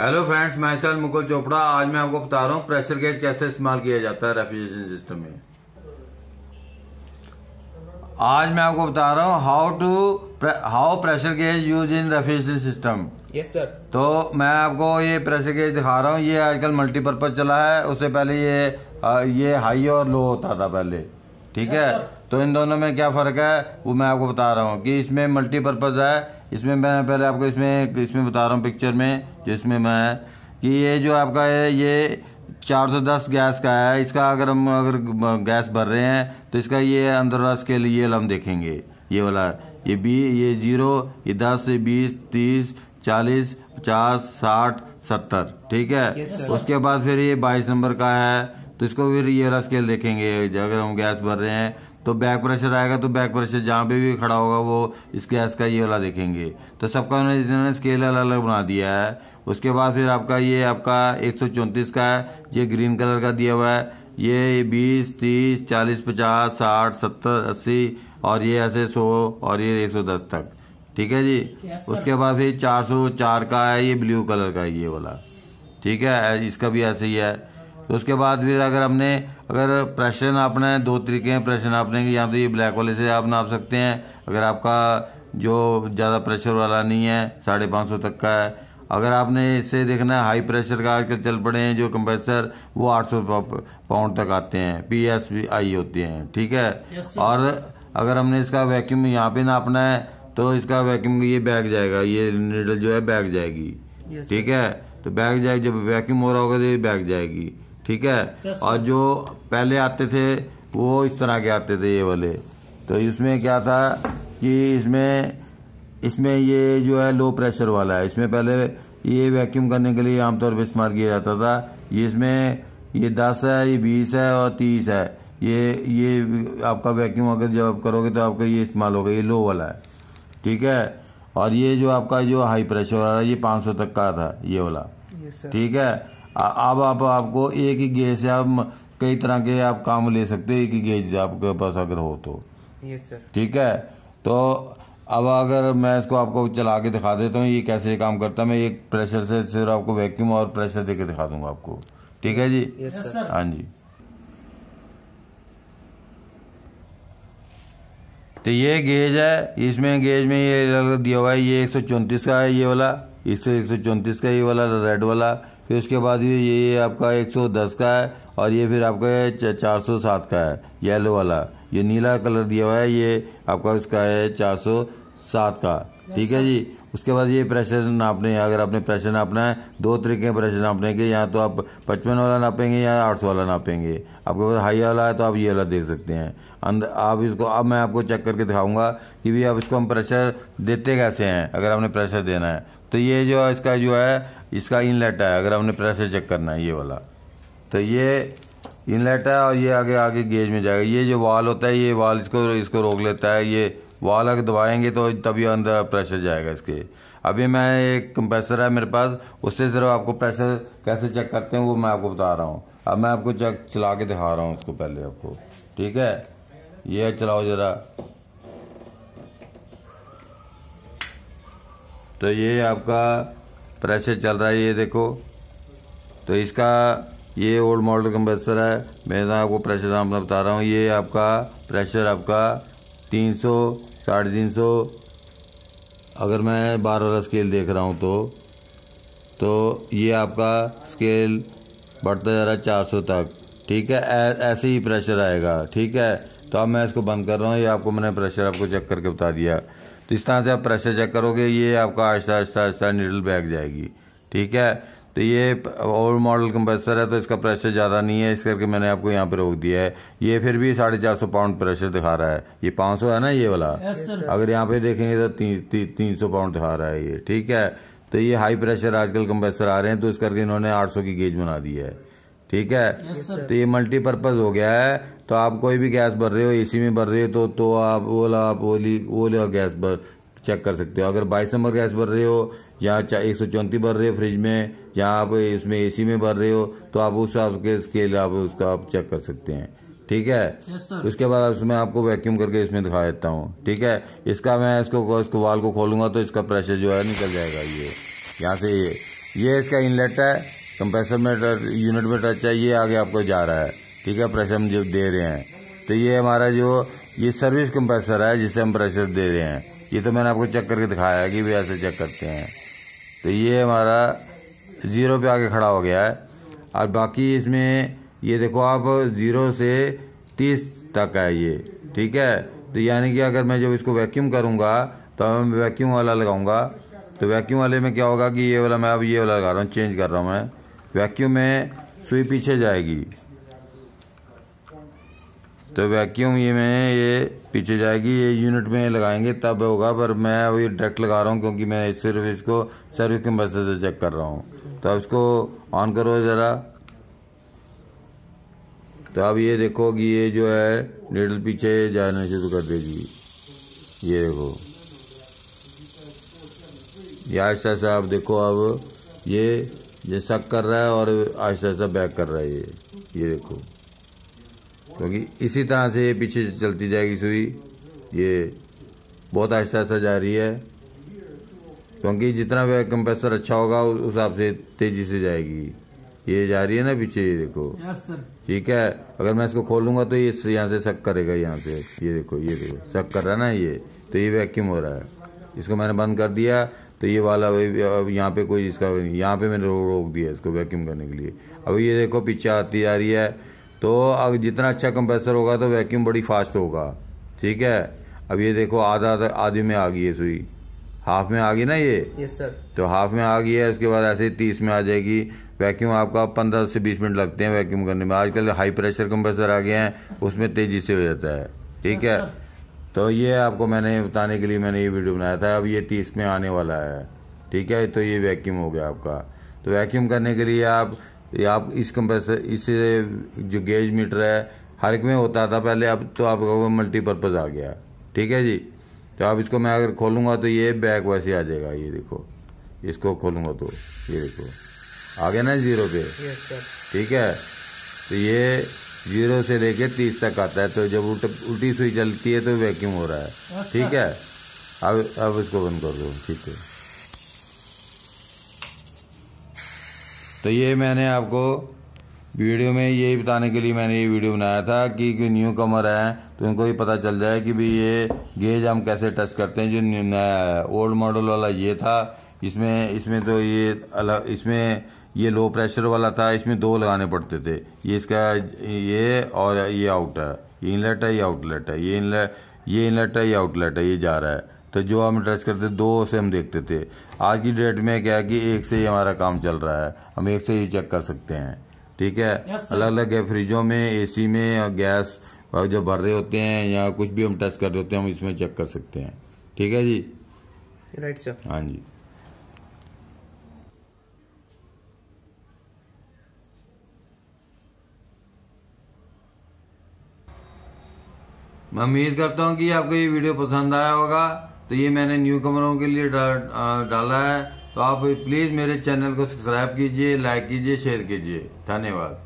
Hello friends मैं sir Mukul Chopra आज मैं आपको बता रहा हूँ प्रेशर गेज कैसे इस्तेमाल किया जाता है रेफ्रिजरेशन सिस्टम में आज मैं आपको बता रहा हूँ how to how pressure gauge use in refrigeration system yes sir तो मैं आपको ये प्रेशर गेज दिखा रहा हूँ ये आजकल मल्टीपर्पज चला है उससे पहले ये ये हाई और लो होता था पहले ठीक है तो इन दोनों में क्या फ़र्क है वो मैं आपको बता रहा हूँ कि इसमें मल्टीपर्पज़ है इसमें मैं पहले आपको इसमें इसमें बता रहा हूँ पिक्चर में जिसमें मैं कि ये जो आपका है ये 410 गैस का है इसका अगर हम अगर गैस भर रहे हैं तो इसका ये अंदर रस के लिए हम देखेंगे ये वाला ये बी ये जीरो ये दस बीस तीस चालीस पचास साठ सत्तर ठीक है yes, उसके बाद फिर ये बाईस नंबर का है तो इसको फिर ये वाला स्केल देखेंगे अगर हम गैस भर रहे हैं तो बैक प्रेशर आएगा तो बैक प्रेशर जहाँ पे भी खड़ा होगा वो इस गैस का ये वाला देखेंगे तो सबका उन्होंने इन्होंने स्केल अलग अलग बना दिया है उसके बाद फिर आपका ये आपका एक का है ये ग्रीन कलर का दिया हुआ है ये बीस तीस चालीस पचास साठ सत्तर अस्सी और ये ऐसे सौ और ये एक सौ दस तक ठीक है जी उसके बाद फिर चार सौ चार का है ये ब्लू कलर का ये वाला ठीक है इसका भी ऐसे ही है तो उसके बाद फिर अगर हमने अगर प्रेशर नापना है दो तरीके हैं प्रेशर नापने के यहाँ तो ये ब्लैक वाले से आप नाप सकते हैं अगर आपका जो ज़्यादा प्रेशर वाला नहीं है साढ़े पाँच सौ तक का है अगर आपने इससे देखना है हाई प्रेशर का आजकल चल पड़े हैं जो कंप्रेसर वो आठ सौ पाउंड तक आते हैं पी एस आई होते हैं ठीक है और अगर हमने इसका वैक्यूम यहाँ पे नापना है तो इसका वैक्यूम ये बैग जाएगा ये निडल जो है बैग जाएगी ठीक है तो बैग जाएगी जब वैक्यूम हो रहा होगा तो ये बैग जाएगी ठीक है और जो पहले आते थे वो इस तरह के आते थे ये वाले तो इसमें क्या था कि इसमें इसमें ये जो है लो प्रेशर वाला है इसमें पहले ये वैक्यूम करने के लिए आमतौर पर इस्तेमाल किया जाता था ये इसमें ये दस है ये बीस है और तीस है ये ये आपका वैक्यूम अगर जब आप करोगे तो आपका ये इस्तेमाल होगा ये लो वाला है ठीक है और ये जो आपका जो हाई प्रेशर वाला ये पाँच सौ तक का था ये वाला ठीक है अब आप आपको एक ही गेज से आप कई तरह के आप काम ले सकते हैं एक ही गेज से आपके पास अगर हो तो ठीक है तो अब अगर मैं इसको आपको चला के दिखा देता हूँ ये कैसे काम करता है मैं एक प्रेशर से सिर्फ आपको वैक्यूम और प्रेशर दे के दिखा दूंगा आपको ठीक है जी हाँ जी तो ये गेज है इसमें गेज में ये दिया हुआ है ये एक का है ये वाला इससे एक का ये वाला रेड वाला फिर उसके बाद ये ये आपका 110 का है और ये फिर आपका चार सौ सात का है येलो वाला ये नीला कलर दिया हुआ है ये आपका इसका है चार सौ सात का ठीक है जी उसके बाद ये प्रेशर नापने अगर आपने प्रेशर नापना है दो तरीके प्रेशर नापने के यहाँ तो आप पचपन वाला नापेंगे या आठ सौ वाला नापेंगे आपके पास हाई वाला है तो आप ये वाला देख सकते हैं अंदर आप इसको अब मैं आपको चेक करके दिखाऊंगा कि भी आप इसको हम प्रेशर देते कैसे हैं अगर आपने प्रेशर देना है तो ये जो है इसका जो है इसका इनलेट है अगर हमने प्रेशर चेक करना है ये वाला तो ये इनलेट है और ये आगे आगे गेज में जाएगा ये जो वाल होता है ये वाल इसको इसको रोक लेता है ये वाल अगर दबाएंगे तो तभी अंदर प्रेशर जाएगा इसके अभी मैं एक कंप्रेसर है मेरे पास उससे सिर्फ आपको प्रेशर कैसे चेक करते हैं वो मैं आपको बता रहा हूँ अब मैं आपको चेक चला के दिखा रहा हूँ उसको पहले आपको ठीक है ये चलाओ ज़रा तो ये आपका प्रेशर चल रहा है ये देखो तो इसका ये ओल्ड मॉडल कंप्रेसर है मैं आपको प्रेशर आपको बता रहा हूँ ये आपका प्रेशर आपका तीन सौ साढ़े तीन सौ अगर मैं बारह वाला स्केल देख रहा हूँ तो तो ये आपका स्केल बढ़ता जा रहा है चार सौ तक ठीक है ऐसे ही प्रेशर आएगा ठीक है तो अब मैं इसको बंद कर रहा हूँ ये आपको मैंने प्रेशर आपको चेक करके बता दिया तो इस तरह से आप प्रेशर चेक करोगे ये आपका आहिस्ता आहिस्ता आहिस्ता नीडल बैग जाएगी ठीक है तो ये ओल्ड मॉडल कंप्रेसर है तो इसका प्रेशर ज़्यादा नहीं है इस करके मैंने आपको यहाँ पे रोक दिया है ये फिर भी साढ़े चार सौ पाउंड प्रेशर दिखा रहा है ये पाँच सौ है ना ये वाला अगर यहाँ पे देखेंगे तो ती, ती, तीन सौ पाउंड दिखा रहा है ये ठीक है तो ये हाई प्रेशर आजकल कंप्रेसर आ रहे हैं तो इस करके इन्होंने आठ सौ की गेज बना दी है ठीक है तो ये मल्टीपर्पज़ हो गया है तो आप कोई भी गैस भर रहे हो एसी में भर रहे हो तो तो आप ओला आप ओली ओला गैस भर चेक कर सकते हो अगर बाईस नंबर गैस भर रहे हो या एक सौ चौंतीस भर रहे हो फ्रिज में या आप इसमें एसी में भर रहे हो तो आप उस आपके स्केल आप उसका आप चेक कर सकते हैं ठीक है yes, उसके बाद उसमें आपको वैक्यूम करके इसमें दिखा देता हूँ ठीक है इसका मैं इसको इसको वाल को खोलूंगा तो इसका प्रेशर जो है निकल जाएगा ये यहाँ से ये ये इसका इनलेट है कंप्रेसर में यूनिट में टच है ये आगे आपको जा रहा है ठीक है प्रेशर हम जो दे रहे हैं तो ये हमारा जो ये सर्विस कंप्रेसर है जिसे हम प्रेशर दे रहे हैं ये तो मैंने आपको चेक करके दिखाया है कि वे ऐसे चेक करते हैं तो ये हमारा ज़ीरो पे आगे खड़ा हो गया है और बाकी इसमें ये देखो आप ज़ीरो से तीस तक है ये ठीक है तो यानी कि अगर मैं जब इसको वैक्यूम करूँगा तो मैं वैक्यूम वाला लगाऊंगा तो वैक्यूम वाले में क्या होगा कि ये वाला मैं अब ये वाला लगा रहा हूँ चेंज कर रहा हूँ मैं वैक्यूम में सुई पीछे जाएगी तो वैक्यूम ये में ये पीछे जाएगी ये यूनिट में लगाएंगे तब होगा पर मैं अब ये डायरेक्ट लगा रहा हूँ क्योंकि मैं सिर्फ इसको सर्विस के मदद से चेक कर रहा हूँ तो अब इसको ऑन करो ज़रा तो अब ये देखो कि ये जो है नीडल पीछे जाना शुरू कर देगी ये देखो ये आहिस्ता आप देखो अब ये ये शक कर रहा है और आहिस्ता आहिस्ता बैक कर रहा है ये ये देखो क्योंकि इसी तरह से ये पीछे चलती जाएगी सुई ये बहुत आहिस्ता आहिस्ता जा रही है क्योंकि जितना वह कंप्रेसर अच्छा होगा उस हिसाब से तेजी से जाएगी ये जा रही है ना पीछे ये देखो ठीक है अगर मैं इसको खोलूंगा तो ये यहाँ से शक करेगा यहाँ से ये देखो ये देखो शक कर रहा है ना ये तो ये वैक्यूम हो रहा है इसको मैंने बंद कर दिया तो ये वाला अब यहाँ पे कोई इसका यहाँ पे मैंने रोक दिया इसको वैक्यूम करने के लिए अब ये देखो पीछे आती जा रही है तो अब जितना अच्छा कंप्रेसर होगा तो वैक्यूम बड़ी फास्ट होगा ठीक है अब ये देखो आधा आधा आधे में आ गई है सुई हाफ में आ गई ना ये यस सर तो हाफ में आ गई है उसके बाद ऐसे ही तीस में आ जाएगी वैक्यूम आपका पंद्रह से बीस मिनट लगते हैं वैक्यूम करने में आजकल हाई प्रेशर कंप्रेसर आ गए हैं उसमें तेजी से हो जाता है ठीक है तो ये आपको मैंने बताने के लिए मैंने ये वीडियो बनाया था अब ये तीस में आने वाला है ठीक है तो ये वैक्यूम हो गया आपका तो वैक्यूम करने के लिए आप आप इस कंप्रेसर इस जो गेज मीटर है हर एक में होता था पहले अब तो आपका मल्टीपर्पज़ आ गया ठीक है जी तो आप इसको मैं अगर खोलूँगा तो ये बैक वैसे आ जाएगा ये देखो इसको खोलूँगा तो ये देखो आ गया ना जीरो पे ठीक है तो ये जीरो से लेके तीस तक आता है तो जब उल्ट उल्टी सुई जलती है तो वैक्यूम हो रहा है अच्छा। ठीक है अब अब इसको बंद कर दो ठीक है तो ये मैंने आपको वीडियो में यही बताने के लिए मैंने ये वीडियो बनाया था कि कोई न्यू कमर है तो उनको ये पता चल जाए कि भाई ये गेज हम कैसे टच करते हैं जो नया है ओल्ड मॉडल वाला ये था इसमें इसमें तो ये अलग इसमें ये लो प्रेशर वाला था इसमें दो लगाने पड़ते थे ये इसका ये और ये आउट है ये इनलेट है ये आउटलेट है ये इनलेट ये इनलेट है ये आउटलेट है ये जा रहा है तो जो हम ड्रेस करते दो से हम देखते थे आज की डेट में क्या है कि एक से ही हमारा काम चल रहा है हम एक से ही चेक कर सकते हैं ठीक है अलग अलग है फ्रिजों में एसी में और गैस और जो भर रहे होते हैं या कुछ भी हम टेस्ट कर रहे होते हैं हम इसमें चेक कर सकते हैं ठीक है जी राइट सर हाँ जी मैं उम्मीद करता हूँ कि आपको ये वीडियो पसंद आया होगा तो ये मैंने न्यू कमरों के लिए डा, डाला है तो आप प्लीज़ मेरे चैनल को सब्सक्राइब कीजिए लाइक कीजिए शेयर कीजिए धन्यवाद